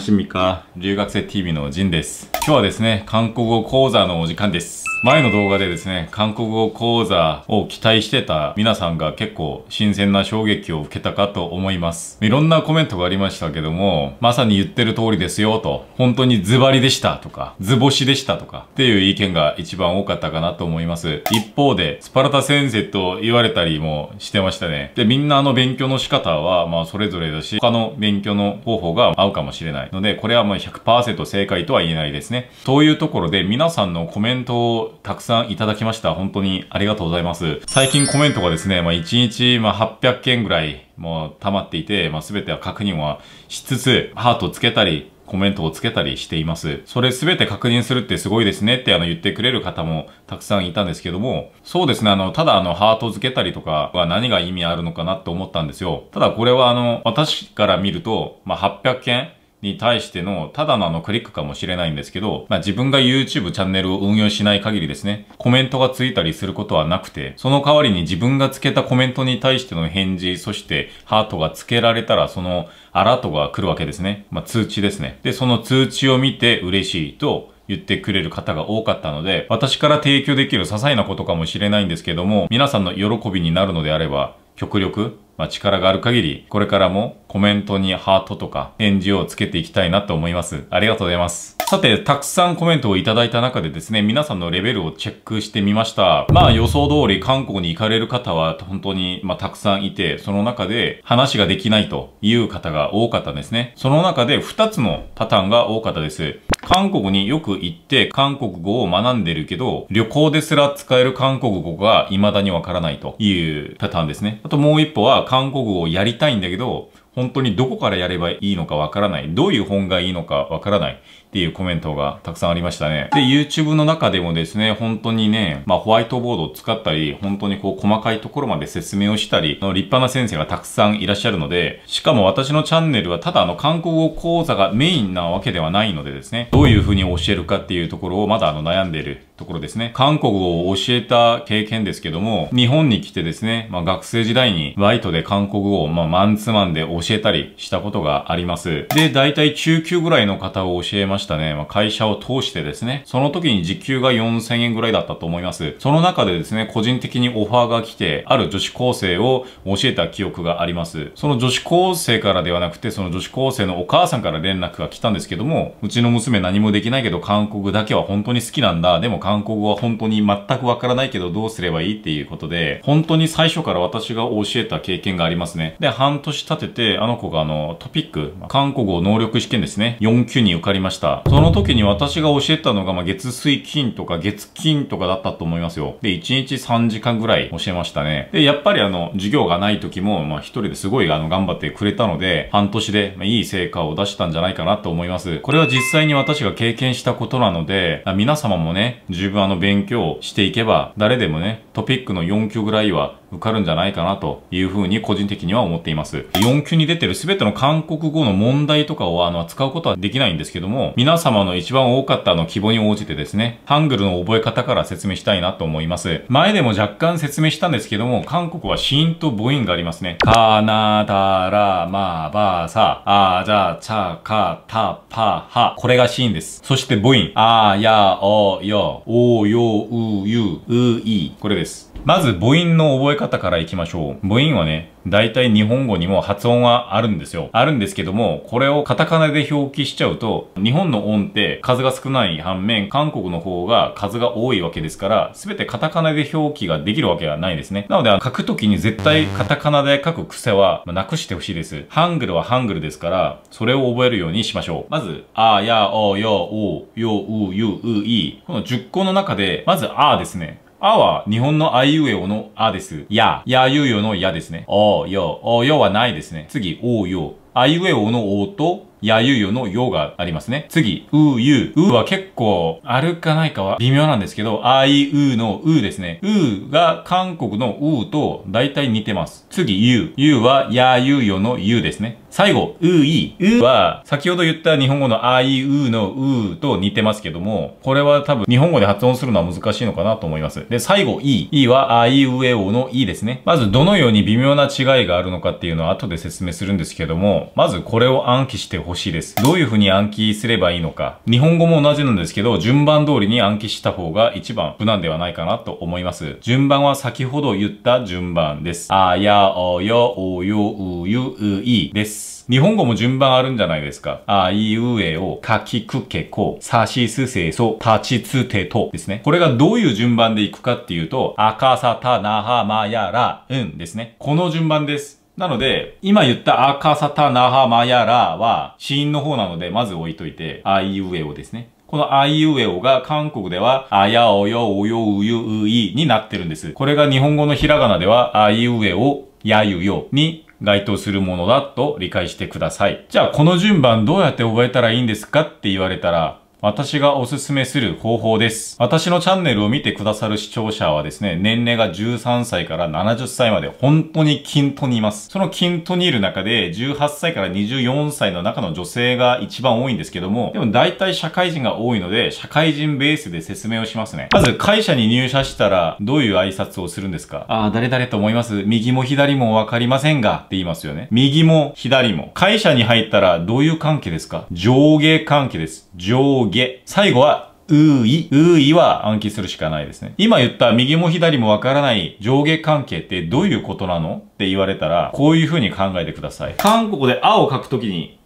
楽しか留学生 TV のジンです今日はですね韓国語講座のお時間です前の動画でですね韓国語講座を期待してた皆さんが結構新鮮な衝撃を受けたかと思いますいろんなコメントがありましたけどもまさに言ってる通りですよと本当にズバリでしたとか図星でしたとかっていう意見が一番多かったかなと思います一方でスパルタ先生と言われたりもしてましたねでみんなの勉強の仕方はまあそれぞれだし他の勉強の方法が合うかもしれないので、これはもう100%正解とは言えないですね。というところで、皆さんのコメントをたくさんいただきました。本当にありがとうございます。最近コメントがですね、まあ、1日、まあ、800件ぐらい、もう溜まっていて、まあ、全ては確認はしつつ、ハートをつけたり、コメントをつけたりしています。それすべて確認するってすごいですねってあの言ってくれる方もたくさんいたんですけども、そうですね、あの、ただあの、ハート付けたりとかは何が意味あるのかなって思ったんですよ。ただこれはあの、私から見ると、まあ、800件に対してのただのあのクリックかもしれないんですけど、まあ、自分が YouTube チャンネルを運用しない限りですね、コメントがついたりすることはなくて、その代わりに自分がつけたコメントに対しての返事、そしてハートがつけられたらそのアラートが来るわけですね。まあ、通知ですね。で、その通知を見て嬉しいと、言ってくれる方が多かったので、私から提供できる些細なことかもしれないんですけども、皆さんの喜びになるのであれば、極力、まあ、力がある限り、これからもコメントにハートとか返事をつけていきたいなと思います。ありがとうございます。さて、たくさんコメントをいただいた中でですね、皆さんのレベルをチェックしてみました。まあ予想通り韓国に行かれる方は本当に、まあ、たくさんいて、その中で話ができないという方が多かったんですね。その中で2つのパターンが多かったです。韓国によく行って韓国語を学んでるけど、旅行ですら使える韓国語が未だにわからないというパターンですね。あともう一歩は韓国語をやりたいんだけど、本当にどこからやればいいのかわからない。どういう本がいいのかわからない。っていうコメントがたくさんありましたね。で、YouTube の中でもですね、本当にね、まあ、ホワイトボードを使ったり、本当にこう、細かいところまで説明をしたり、の立派な先生がたくさんいらっしゃるので、しかも私のチャンネルはただあの、韓国語講座がメインなわけではないのでですね、どういう風に教えるかっていうところをまだあの、悩んでいるところですね。韓国語を教えた経験ですけども、日本に来てですね、まあ、学生時代にバイトで韓国語を、まあ、マンツーマンで教えたりしたことがあります。で、大体中級ぐらいの方を教えましたしたね。まあ、会社を通してですね。その時に時給が4000円ぐらいだったと思います。その中でですね、個人的にオファーが来て、ある女子高生を教えた記憶があります。その女子高生からではなくて、その女子高生のお母さんから連絡が来たんですけども、うちの娘何もできないけど、韓国だけは本当に好きなんだ。でも韓国語は本当に全くわからないけど、どうすればいいっていうことで、本当に最初から私が教えた経験がありますね。で、半年経てて、あの子があの、トピック、韓国語能力試験ですね、4級に受かりました。したその時に私が教えたのが、まあ、月水金とか月金とかだったと思いますよで1日3時間ぐらい教えましたねでやっぱりあの授業がない時も、まあ、一人ですごいあの頑張ってくれたので半年で、まあ、いい成果を出したんじゃないかなと思いますこれは実際に私が経験したことなので皆様もね十分あの勉強していけば誰でもねトピックの4級ぐらいは受かるんじゃないかなというふうに個人的には思っています。4級に出てる全ての韓国語の問題とかをあの使うことはできないんですけども、皆様の一番多かったの希望に応じてですね、ハングルの覚え方から説明したいなと思います。前でも若干説明したんですけども、韓国は死因と母音がありますね。かなだらまばサ、アじゃちゃタパぱハ。これが死因です。そして母音。あやおよおようゆうい。これです。まず母音の覚え方からいきましょう。母音はね、大体日本語にも発音はあるんですよ。あるんですけども、これをカタカナで表記しちゃうと、日本の音って数が少ない反面、韓国の方が数が多いわけですから、すべてカタカナで表記ができるわけがないですね。なので、書くときに絶対カタカナで書く癖はなくしてほしいです。ハングルはハングルですから、それを覚えるようにしましょう。まず、あ、や、お、よ、お、よ、う、ゆ、う、い。この10個の中で、まず、あですね。あは日本のあいうえおのあです。や、やゆうよのやですね。おうよ、おうよはないですね。次、おうよ。あいうえおのおと、やゆよのよがありますね。次、うゆ。うは結構、あるかないかは微妙なんですけど、あいうのうですね。うが韓国のうと大体似てます。次、ゆ。ゆはやゆよのゆですね。最後、うい。うは、先ほど言った日本語のあいうのうと似てますけども、これは多分日本語で発音するのは難しいのかなと思います。で、最後、い。いはあいうえおのいですね。まず、どのように微妙な違いがあるのかっていうのは後で説明するんですけども、まずこれを暗記してほしいです。どういう風に暗記すればいいのか。日本語も同じなんですけど、順番通りに暗記した方が一番無難ではないかなと思います。順番は先ほど言った順番です。あやおよおようゆういです。日本語も順番あるんじゃないですか。あいうえを、かきくけこ、さしすせそ、たちつてとですね。これがどういう順番でいくかっていうと、あかさたなはまやらうんですね。この順番です。なので、今言ったアカサタナハマヤラは、死因の方なので、まず置いといて、あいうえおですね。このあいうえおが韓国では、あやおよおようゆういになってるんです。これが日本語のひらがなでは、あいうえお、やゆよに該当するものだと理解してください。じゃあこの順番どうやって覚えたらいいんですかって言われたら、私がおすすめする方法です。私のチャンネルを見てくださる視聴者はですね、年齢が13歳から70歳まで本当に均等にいます。その均等にいる中で、18歳から24歳の中の女性が一番多いんですけども、でも大体社会人が多いので、社会人ベースで説明をしますね。まず、会社に入社したら、どういう挨拶をするんですかああ、誰々と思います右も左もわかりませんが、って言いますよね。右も左も。会社に入ったら、どういう関係ですか上下関係です。上下。げ。最後は、うい、ういは暗記するしかないですね。今言った右も左もわからない上下関係ってどういうことなのって言われたら、こういう風に考えてください。韓国であを書くときに、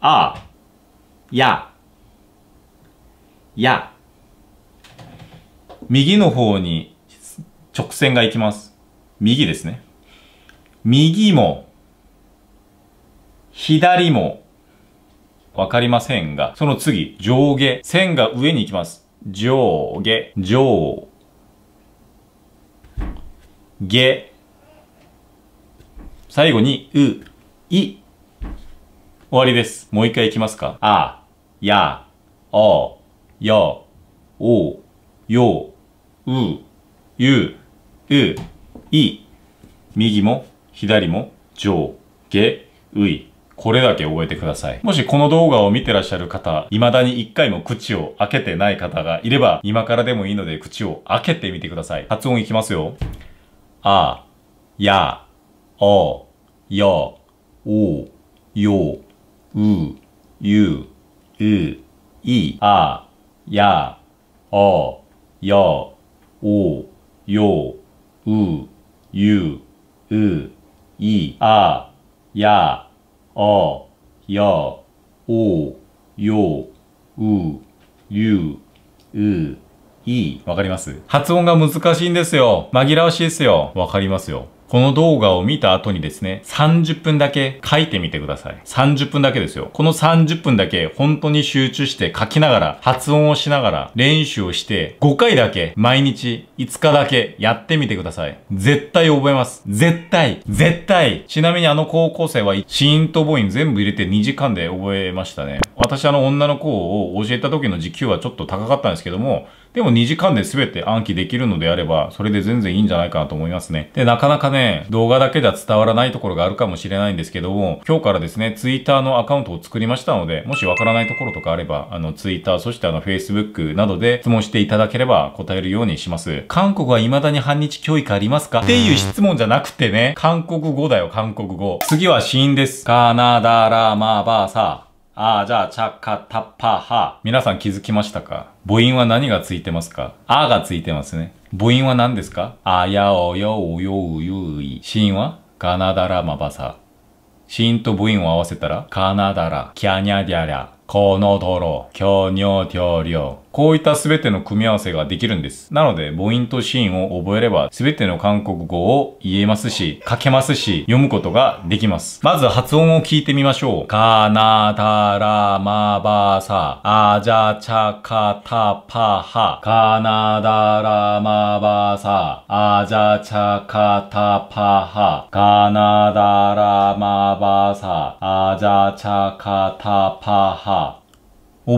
あ、や、や、右の方に直線が行きます。右ですね。右も、左も、わかりませんが、その次、上下。線が上に行きます。上下、上下。最後に、う、い。終わりです。もう一回行きますか。あ、や、お、よ、お、よ、う、ゆ、う、い。右も、左も、上、下、うい。これだけ覚えてください。もしこの動画を見てらっしゃる方、未だに一回も口を開けてない方がいれば、今からでもいいので口を開けてみてください。発音いきますよ。あ、や、お、よ、お、よ、う、ゆ、う、い、あ、や、お、よ、お、よ、う、ゆ、う、い、あ、や、あやおようゆういわかります発音が難しいんですよ紛らわしいですよわかりますよこの動画を見た後にですね、30分だけ書いてみてください。30分だけですよ。この30分だけ本当に集中して書きながら、発音をしながら練習をして、5回だけ毎日5日だけやってみてください。絶対覚えます。絶対絶対ちなみにあの高校生はシーンとボイン全部入れて2時間で覚えましたね。私あの女の子を教えた時の時給はちょっと高かったんですけども、でも2時間で全て暗記できるのであれば、それで全然いいんじゃないかなと思いますね。で、なかなかね、動画だけでは伝わらないところがあるかもしれないんですけども、今日からですね、ツイッターのアカウントを作りましたので、もしわからないところとかあれば、あの、ツイッター、そしてあの、Facebook などで質問していただければ答えるようにします。韓国は未だに反日教育ありますかっていう質問じゃなくてね、韓国語だよ、韓国語。次は死因です。カナダラマバーサ。あーじゃあ、チャカタッパハ。皆さん気づきましたか母音は何がついてますかあがついてますね。母音は何ですかあやおよおようゆい。子音はかなだらまばさ。子音と母音を合わせたら、かなだら、きゃにゃりゃりゃ、このどろ、きょにょりょりょ。こういったすべての組み合わせができるんです。なので、母音とーンを覚えれば、すべての韓国語を言えますし、書けますし、読むことができます。まず発音を聞いてみましょう。かなたらまばさ、あじゃちゃかたぱは。かなダらまばさ、あじゃちゃかたぱは。かなダらまばさ、あじゃちゃかたぱは。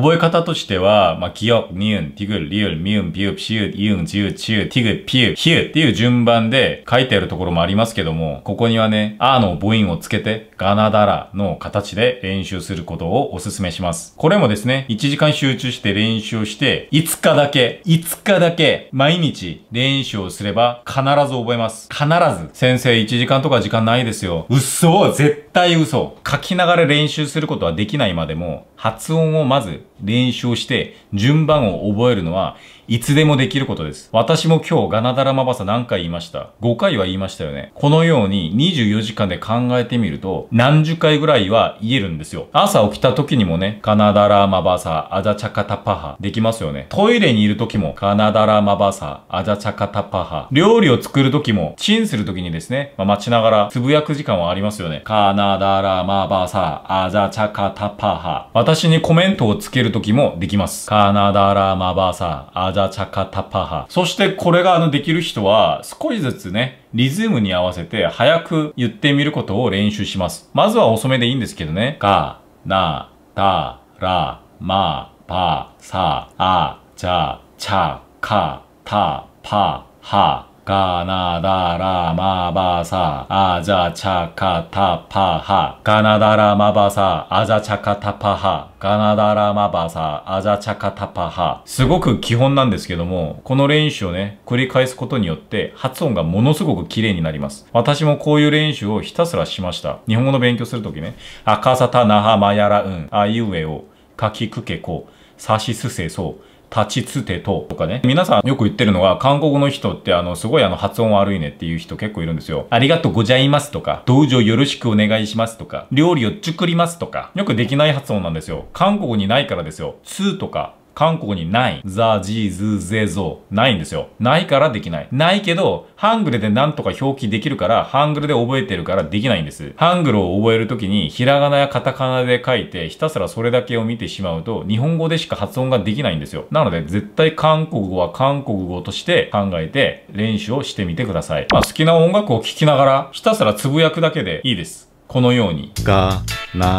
覚え方としては、まあ、記憶、ミュン、ティグル、リュル、ミュン、ビュー、シュー、ユン、ジュー、チュー、ティグ、ピュー、ヒューっていう順番で書いてあるところもありますけども、ここにはね、ーの母音をつけて、ガナダラの形で練習することをお勧めします。これもですね、1時間集中して練習して、5日だけ、5日だけ、毎日練習をすれば必ず覚えます。必ず。先生1時間とか時間ないですよ。嘘絶対嘘書きながら練習することはできないまでも発音をまず練習をして順番を覚えるのはいつでもできることです。私も今日ガナダラマバサ何回言いました ?5 回は言いましたよね。このように24時間で考えてみると何十回ぐらいは言えるんですよ。朝起きた時にもね、カナダラマバサ、アザチャカタパハできますよね。トイレにいる時もカナダラマバサ、アザチャカタパハ。料理を作る時もチンする時にですね、まあ、待ちながらつぶやく時間はありますよね。カナダラマバサ、アザチャカタパハ。私にコメントをつける時もできます。カナダラマバサ、アジャチャカタパハ。そしてこれがあのできる人は少しずつね、リズムに合わせて早く言ってみることを練習します。まずは遅めでいいんですけどね。カ、ナ、ダラ、マ、パ、サ、ア、ジャ、チャ、カ、タ、パ、ハ。カナダラマバサアジャチャカタパハカナダラマバサアジャチャカタパハカナダラマバサアジャチャカタパハすごく基本なんですけどもこの練習をね繰り返すことによって発音がものすごく綺麗になります私もこういう練習をひたすらしました日本語の勉強するときね赤サタナハマヤラウンあいうえをかきくけこさしすせそウ立ちつてととかね。皆さんよく言ってるのは、韓国の人ってあの、すごいあの、発音悪いねっていう人結構いるんですよ。ありがとうございますとか、道場よろしくお願いしますとか、料理を作りますとか、よくできない発音なんですよ。韓国にないからですよ。つとか、韓国にない。ザ・ジーズ・ゼ・ゾー。ないんですよ。ないからできない。ないけど、ハングルでなんとか表記できるから、ハングルで覚えてるからできないんです。ハングルを覚えるときに、ひらがなやカタカナで書いて、ひたすらそれだけを見てしまうと、日本語でしか発音ができないんですよ。なので、絶対韓国語は韓国語として考えて、練習をしてみてください。まあ、好きな音楽を聴きながら、ひたすらつぶやくだけでいいです。このように。が、な、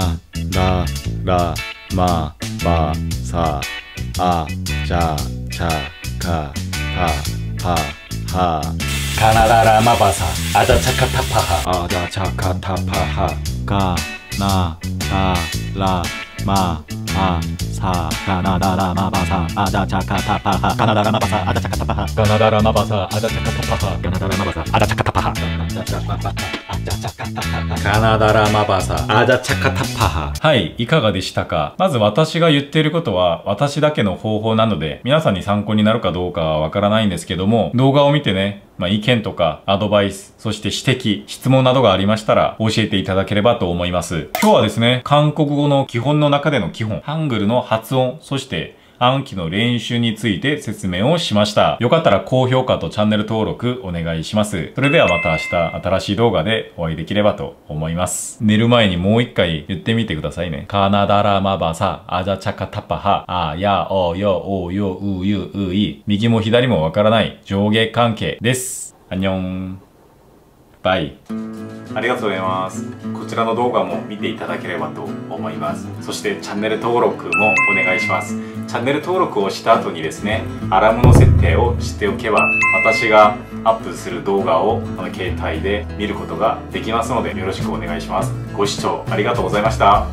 ら、ら、ま、ば、さ、 아, 자, 자, 가, 가, 아, 하, 하. 가나라라마바사 아자차카타파하 아자차카타파하 가나라라마바사 가나라라마바사 아자차카타파하 가나라라마바사 아자차카타파하 가나라라마바사 아자차카타파하 가나라라마바사 아자차카 カナダラマバサアダチャカタパハはいいかがでしたかまず私が言っていることは私だけの方法なので皆さんに参考になるかどうかはわからないんですけども動画を見てねまあ、意見とかアドバイス、そして指摘、質問などがありましたら教えていただければと思います。今日はですね、韓国語の基本の中での基本、ハングルの発音、そして暗記の練習について説明をしました。よかったら高評価とチャンネル登録お願いします。それではまた明日新しい動画でお会いできればと思います。寝る前にもう一回言ってみてくださいね。カナダラマバサ、アジャチャカタパハ、あやおよオようユうい。右も左もわからない上下関係です。アニョン。バイ。ありがとうございますこちらの動画も見ていただければと思いますそしてチャンネル登録もお願いしますチャンネル登録をした後にですねアラームの設定をしておけば私がアップする動画をこの携帯で見ることができますのでよろしくお願いしますご視聴ありがとうございました